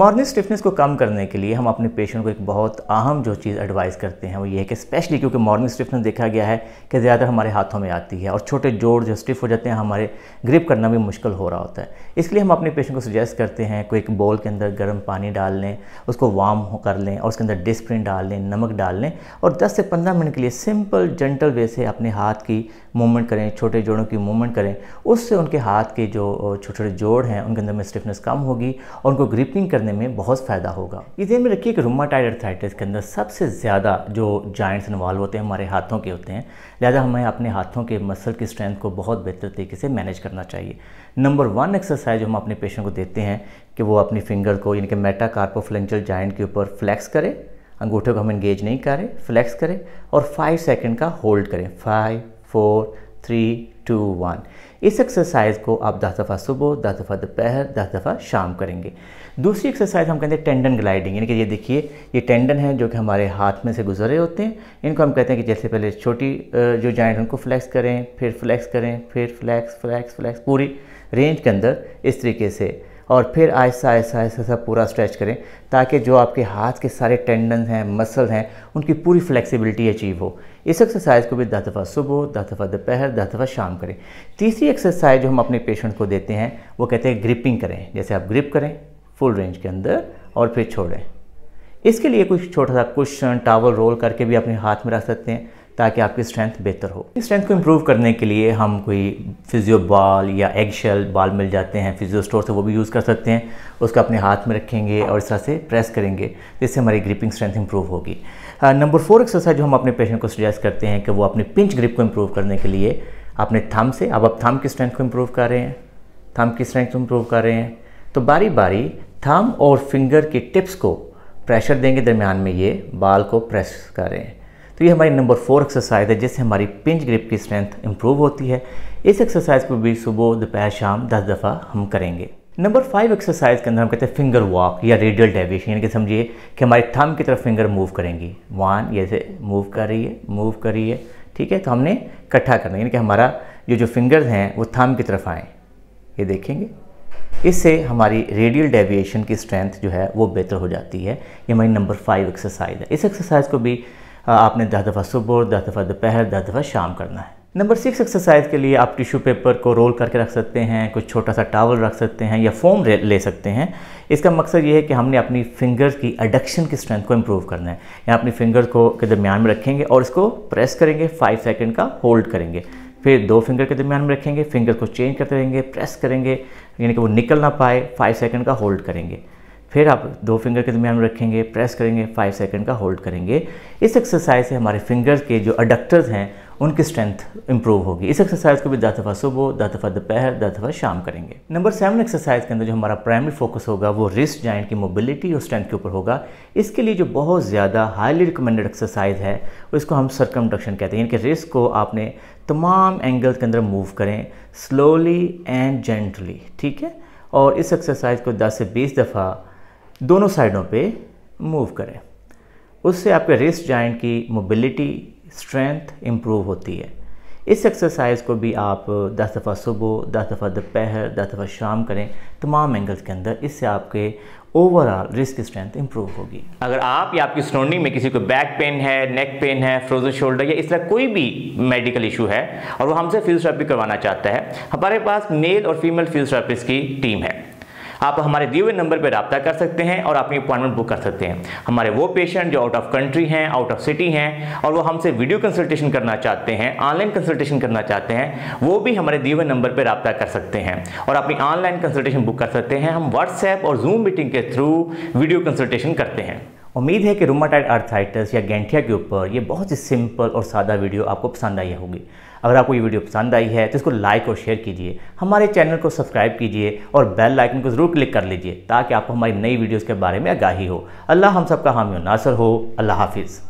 morning stiffness को कम करने के लिए हम अपने पेशेंट को एक बहुत अहम जो चीज़ एडवाइस करते हैं वो ये है कि स्पेशली क्योंकि मॉर्निंग स्टिफनेस देखा गया है कि ज़्यादातर हमारे हाथों में आती है और छोटे जोड़ जो स्टिफ हो जाते हैं हमारे ग्रिप करना भी मुश्किल हो रहा होता है इसलिए हम अपने पेशेंट को सजेस्ट करते हैं कोई एक बोल के अंदर गर्म पानी डाल लें उसको वार्म कर लें और उसके अंदर डिस्प्रिन डाल लें नमक डाल लें और दस से पंद्रह मिनट के लिए सिंपल जेंटल वे से अपने हाथ की मूवमेंट करें छोटे जोड़ों की मूवमेंट करें उससे उनके हाथ के जो छोटे छोटे जोड़ हैं उनके अंदर में स्टिफनेस कम होगी और उनको ग्रिपिंग करने करने में बहुत फ़ायदा होगा ये ध्यान में रखिए कि रोमाटाइड अर्थाइटिस के अंदर सबसे ज़्यादा जो जॉइंट्स इन्वॉल्व होते हैं हमारे हाथों के होते हैं लिहाजा हमें अपने हाथों के मसल की स्ट्रेंथ को बहुत बेहतर तरीके से मैनेज करना चाहिए नंबर वन एक्सरसाइज हम अपने पेशेंट को देते हैं कि वो अपनी फिंगर को यानी कि मेटा कार्पोफ्लेंचल जॉइंट के ऊपर फ्लैक्स करें अंगूठे को हम इंगेज नहीं करें फ्लैक्स करें और फाइव सेकेंड का होल्ड करें five four three two one इस एक्सरसाइज को आप दस दफ़ा सुबह दस दफ़ा दोपहर दस दफ़ा शाम करेंगे दूसरी एक्सरसाइज हम कहते हैं टेंडन ग्लाइडिंग यानी कि ये देखिए ये टेंडन है जो कि हमारे हाथ में से गुजरे होते हैं इनको हम कहते हैं कि जैसे पहले छोटी जो जॉइंट उनको फ्लैक्स करें फिर फ्लैक्स करें फिर फ्लैक्स फ्लैक्स फ्लैक्स पूरी रेंज के अंदर इस तरीके से और फिर आहिस्ता आहिस्ता आहिस्ता सा पूरा स्ट्रेच करें ताकि जो आपके हाथ के सारे टेंडन हैं मसल हैं उनकी पूरी फ्लेक्सिबिलिटी अचीव हो इस एक्सरसाइज को भी दस दफ़ा सुबह दस दफ़ा दोपहर दस दफ़ा शाम करें तीसरी एक्सरसाइज जो हम अपने पेशेंट को देते हैं वो कहते हैं ग्रिपिंग करें जैसे आप ग्रिप करें फुल रेंज के अंदर और फिर छोड़ें इसके लिए कुछ छोटा सा कुशन टावल रोल करके भी अपने हाथ में रख सकते हैं ताकि आपकी स्ट्रेंथ बेहतर हो इस स्ट्रेंथ को इम्प्रूव करने के लिए हम कोई फिजियो बॉल या एग शेल बाल मिल जाते हैं फिजियो स्टोर से वो भी यूज़ कर सकते हैं उसको अपने हाथ में रखेंगे और इस तरह से प्रेस करेंगे जिससे हमारी ग्रिपिंग स्ट्रेंथ इंप्रूव होगी नंबर फोर एक्सरसाइज जो हम अपने पेशेंट को सजेस्ट करते हैं कि वो अपने पिंच ग्रिप को इम्प्रूव करने के लिए अपने थम से अब आप थम की स्ट्रेंथ को इम्प्रूव कर रहे हैं थम की स्ट्रेंथ को इम्प्रूव कर रहे हैं तो बारी बारी थम और फिंगर के टिप्स को प्रेशर देंगे दरमियान में ये बाल को प्रेस करें तो ये हमारी नंबर फोर एक्सरसाइज है जिससे हमारी पिंच ग्रिप की स्ट्रेंथ इंप्रूव होती है इस एक्सरसाइज को भी सुबह दोपहर शाम दस दफ़ा हम करेंगे नंबर फाइव एक्सरसाइज के अंदर हम कहते हैं फिंगर वॉक या रेडियल डेविएशन यानी कि समझिए कि हमारी थम की तरफ फिंगर मूव करेंगी वन ऐसे मूव कर रही है मूव कर रही है ठीक है तो हमने इकट्ठा करना यानी कि हमारा जो जो फिंगर्स हैं वो थम की तरफ आएँ ये देखेंगे इससे हमारी रेडियल डेविएशन की स्ट्रेंथ जो है वो बेहतर हो जाती है ये हमारी नंबर फाइव एक्सरसाइज है इस एक्सरसाइज को भी आपने दस दफ़ा सुबह और दस दफ़ा दोपहर दस दफ़ा शाम करना है नंबर सिक्स एक्सरसाइज के लिए आप टिश्यू पेपर को रोल करके रख सकते हैं कुछ छोटा सा टावल रख सकते हैं या फोम ले सकते हैं इसका मकसद ये है कि हमने अपनी फिंगर्स की अडक्शन की स्ट्रेंथ को इम्प्रूव करना है या अपनी फिंगर्स को के दरमियान में रखेंगे और इसको प्रेस करेंगे फाइव सेकेंड का होल्ड करेंगे फिर दो फिंगर के दरमियान में रखेंगे फिंगर को चेंज करते रहेंगे प्रेस करेंगे यानी कि वो निकल ना पाए फाइव सेकेंड का होल्ड करेंगे फिर आप दो फिंगर के दरमियान रखेंगे प्रेस करेंगे फाइव सेकेंड का होल्ड करेंगे इस एक्सरसाइज से हमारे फिंगर्स के जो अडक्टर्स हैं उनकी स्ट्रेंथ इंप्रूव होगी इस एक्सरसाइज को भी दस दफ़ा सुबह दस दफ़ा दोपहर दस दफ़ा शाम करेंगे नंबर सेवन एक्सरसाइज के अंदर जो हमारा प्राइमरी फोकस होगा वो रिस्ट जॉइंट की मोबिलिटी और स्ट्रेंथ के ऊपर होगा इसके लिए जो बहुत ज़्यादा हाईली रिकमेंडेड एक्सरसाइज है उसको हम सर्कमडक्शन कहते हैं यानी कि रिस्क को आपने तमाम एंगल्स के अंदर मूव करें स्लोली एंड जेंटली ठीक है और इस एक्सरसाइज को दस से बीस दफ़ा दोनों साइडों पे मूव करें उससे आपके रिस्ट जॉइंट की मोबिलिटी स्ट्रेंथ इम्प्रूव होती है इस एक्सरसाइज को भी आप दस दफ़ा सुबह दस दफ़ा दोपहर दस दफ़ा शाम करें तमाम एंगल्स के अंदर इससे आपके ओवरऑल रिस्क स्ट्रेंथ इंप्रूव होगी अगर आप या आपकी सराउंडिंग में किसी को बैक पेन है नेक पेन है फ्रोजन शोल्डर या इस तरह कोई भी मेडिकल इशू है और वो हमसे फिजियोथेरेपी करवाना चाहता है हमारे पास मेल और फीमेल फिजियोथेरेपिस्ट की टीम है आप हमारे दिए हुए नंबर पर रबता कर सकते हैं और अपनी अपॉइंटमेंट बुक कर सकते हैं हमारे वो पेशेंट जो आउट ऑफ कंट्री हैं आउट ऑफ सिटी हैं और वो हमसे वीडियो कंसल्टेशन करना चाहते हैं ऑनलाइन कंसल्टेशन करना चाहते हैं वो भी हमारे दिए हुए नंबर पर रबता कर सकते हैं और अपनी ऑनलाइन कंसल्टेशन बुक कर सकते हैं हम व्हाट्सएप और जूम मीटिंग के थ्रू वीडियो कंसल्टेशन करते हैं उम्मीद है कि रोमाटाइड अर्थाइटस या गेंठिया के ऊपर ये बहुत ही सिंपल और सादा वीडियो आपको पसंद आई होगी अगर आपको ये वीडियो पसंद आई है तो इसको लाइक और शेयर कीजिए हमारे चैनल को सब्सक्राइब कीजिए और बेल आइकन को ज़रूर क्लिक कर लीजिए ताकि आपको हमारी नई वीडियोज़ के बारे में आगाही हो अल्लाह हम सबका हामी नासर हो अल्लाह हाफिज़